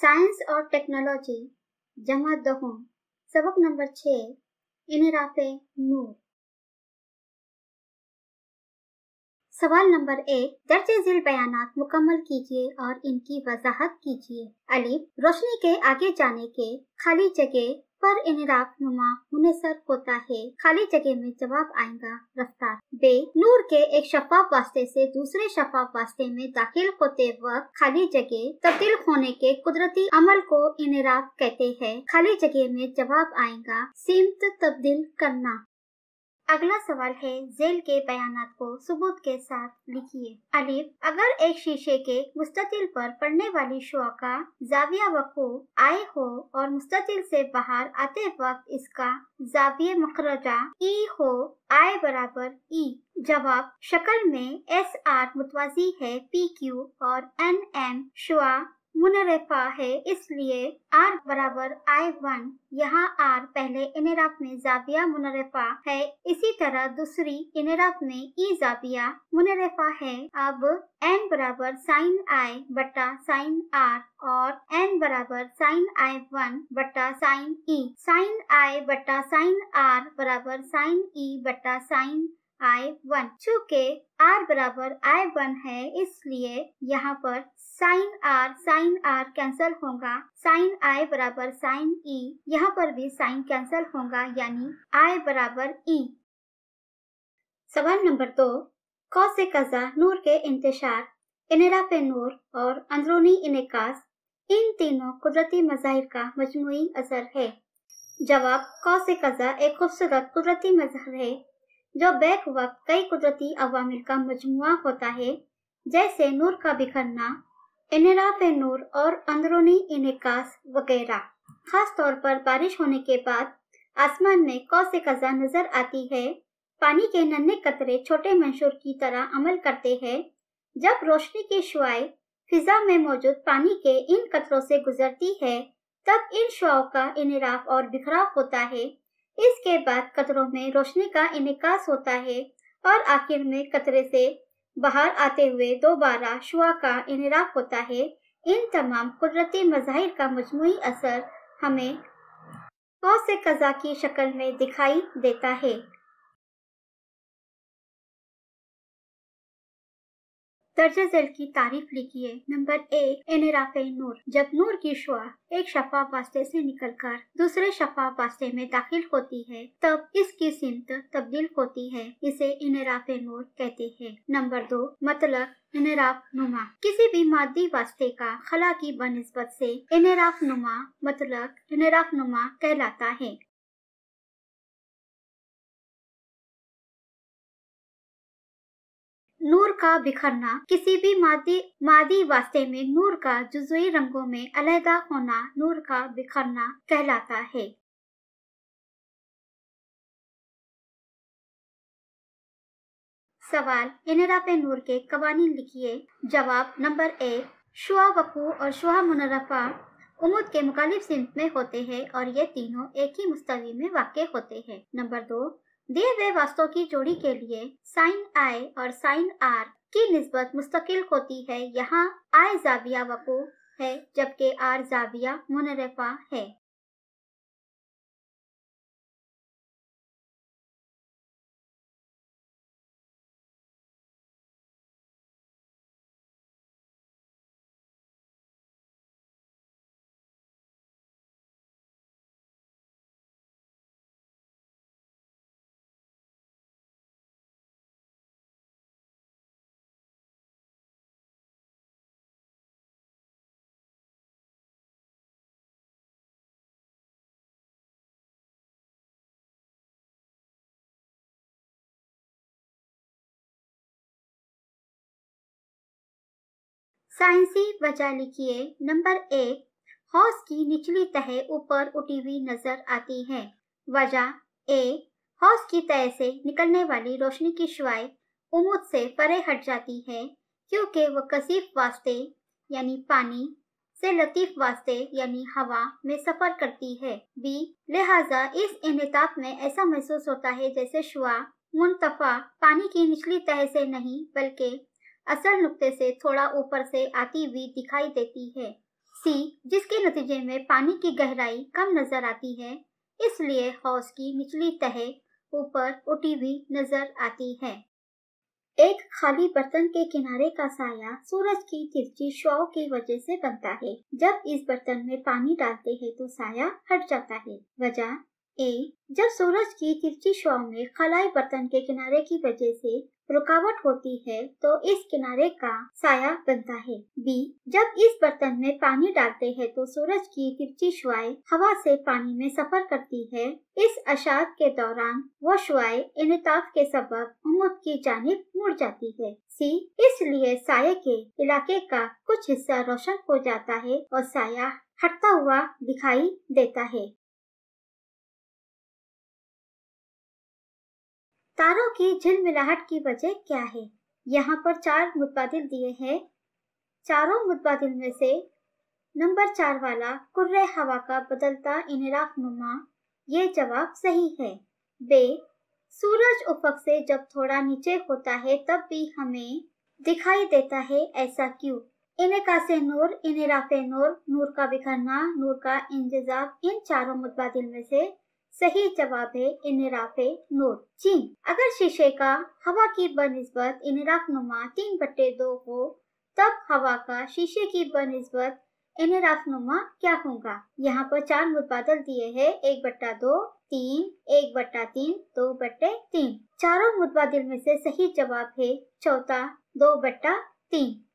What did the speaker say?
Science और technology जमा दहों सबक नंबर छः इनराफे नूर सवाल नंबर एक दर्ज झील बयान मुकम्मल कीजिए और इनकी वजाहत कीजिए अलीफ रोशनी के आगे जाने के खाली जगह पर इनराफ नुमा मुनसर होता है खाली जगह में जवाब आएगा रफ्तार बे नूर के एक शफाफ वास्ते से दूसरे शफाफ वास्ते में दाखिल होते वक्त खाली जगह तब्दील होने के कुदरती अमल को इनराफ कहते हैं खाली जगह में जवाब आएगा सीमित तब्दील करना अगला सवाल है जेल के बयान को सबूत के साथ लिखिए अलिफ अगर एक शीशे के मुस्तिल पर पड़ने वाली शुआ का जाविया वकू आए हो और मुस्तिल से बाहर आते वक्त इसका जाविय मखरजा ई हो आए बराबर ई जवाब शक्ल में एस आर मुतवाजी है पी क्यू और एन एम शुआ मुनरफा है इसलिए आर बराबर आई वन यहाँ आर पहले इनराफ में जाबिया मुनरफा है इसी तरह दूसरी इनराफ में ई जाबिया मुनरफा है अब एन बराबर साइन आई बटा साइन आर और एन बराबर साइन आई वन बटा साइन ई साइन आई बटा साइन आर बराबर साइन ई बटा साइन आई वन चूँकि आर बराबर आई वन है इसलिए यहाँ पर sine r sine r cancel होगा साइन आई बराबर साइन ई e, यहाँ पर भी साइन कैंसल होगा यानी आई बराबर ई e। सवाल नंबर दो कौस कजा नूर के इंतशार इनरा पे नूर और अंदरूनी इनकास इन तीनों कुदरती मज़ाहिर का मजमू असर है जवाब कौस कजा एक खूबसूरत कुदरती मजहर है जो बैक वक्त कई कुदरती अवामिल का मजमु होता है जैसे नूर का बिखरना इनराफ नूर और अंदरूनी इनकास वगैरह खास तौर पर बारिश होने के बाद आसमान में कौ से कजा नजर आती है पानी के नन्हे कतरे छोटे मंशूर की तरह अमल करते हैं जब रोशनी की शुआ फिजा में मौजूद पानी के इन कतरों से गुजरती है तब इन शुआओं का इनराफ और बिखराव होता है इसके बाद कतरों में रोशनी का इनकास होता है और आखिर में कतरे से बाहर आते हुए दोबारा शुआ का इनराक होता है इन तमाम कुदरती मज़ाहिर का मजमू असर हमें गौ से कज़ा की शक्ल में दिखाई देता है दर्जा जल की तारीफ लिखी है नंबर एक एनराफे नूर जब नूर की शुआ एक शफा वास्ते से निकलकर दूसरे शफा वास्ते में दाखिल होती है तब इसकी सिमत तब्दील होती है इसे इनराफ नूर कहते हैं नंबर दो मतलब इनराफ नुमा किसी भी मादी वास्ते का खला की बनस्बत से इनराफ नुमा मतलब इनराफ नुमा कहलाता है नूर का बिखरना किसी भी मादी मादी वास्ते में नूर का जुजुई रंगों में अलहदा होना नूर का बिखरना कहलाता है सवाल इनरा पे नूर के कवानी लिखिए जवाब नंबर एक शुआ वकू और शुआ मुनरफा उमूद के मुखालिफ सिमत में होते हैं और ये तीनों एक ही मुस्तवी में वाक़ होते हैं नंबर दो दिए हुए वास्तव की जोड़ी के लिए साइन आई और साइन आर की नस्बत मुस्तकिल होती है यहाँ आई जाविया वकू है जबकि आर जाविया मुनरफा है साइंसी वजह लिखिए नंबर एक हौस की निचली तह ऊपर उठी हुई नजर आती है वजह ए हौस की तह से निकलने वाली रोशनी की शिवाय उमूद से परे हट जाती है क्योंकि वह कसीफ वास्ते यानी पानी से लतीफ वास्ते यानी हवा में सफर करती है बी लिहाजा इस इनताफ में ऐसा महसूस होता है जैसे शुआ मुंतफा पानी की निचली तह से नहीं बल्कि असल नुक्ते से थोड़ा ऊपर से आती हुई दिखाई देती है सी जिसके नतीजे में पानी की गहराई कम नजर आती है इसलिए हौज की निचली तह ऊपर उठी हुई नजर आती है एक खाली बर्तन के किनारे का साया सूरज की तिरछी शॉ की वजह से बनता है जब इस बर्तन में पानी डालते हैं तो साया हट जाता है वजह ए जब सूरज की तिरछी शुआ में खलाई बर्तन के किनारे की वजह से रुकावट होती है तो इस किनारे का साया बनता है बी जब इस बर्तन में पानी डालते हैं तो सूरज की तिरछी शुआई हवा से पानी में सफर करती है इस अशात के दौरान वो शुआई इनताफ के सब उम्मत की जानब मुड़ जाती है सी इसलिए साय के इलाके का कुछ हिस्सा रोशन हो जाता है और साया हटता हुआ दिखाई देता है तारों की झिलमिलाहट की वजह क्या है यहाँ पर चार मुतबादिल दिए हैं चारों मुतबादिल में से नंबर चार वाला कुर्र हवा का बदलता इनराफ नुमा ये जवाब सही है बे सूरज उपक से जब थोड़ा नीचे होता है तब भी हमें दिखाई देता है ऐसा क्यों इनका से नूर इनराफ नूर नूर का बिखरना नूर का इंजजाब इन चारों मुतबादिल में से सही जवाब है इनराफे नूर चीन अगर शीशे का हवा की बनस्बत इनराफ नुमा तीन बट्टे दो हो तब हवा का शीशे की बनस्बत इनराफ नुमा क्या होगा यहाँ पर चार मुतबादल दिए हैं एक बट्टा दो तीन एक बट्टा तीन दो बट्टे तीन चारों मुतबादल में से सही जवाब है चौथा दो बट्टा तीन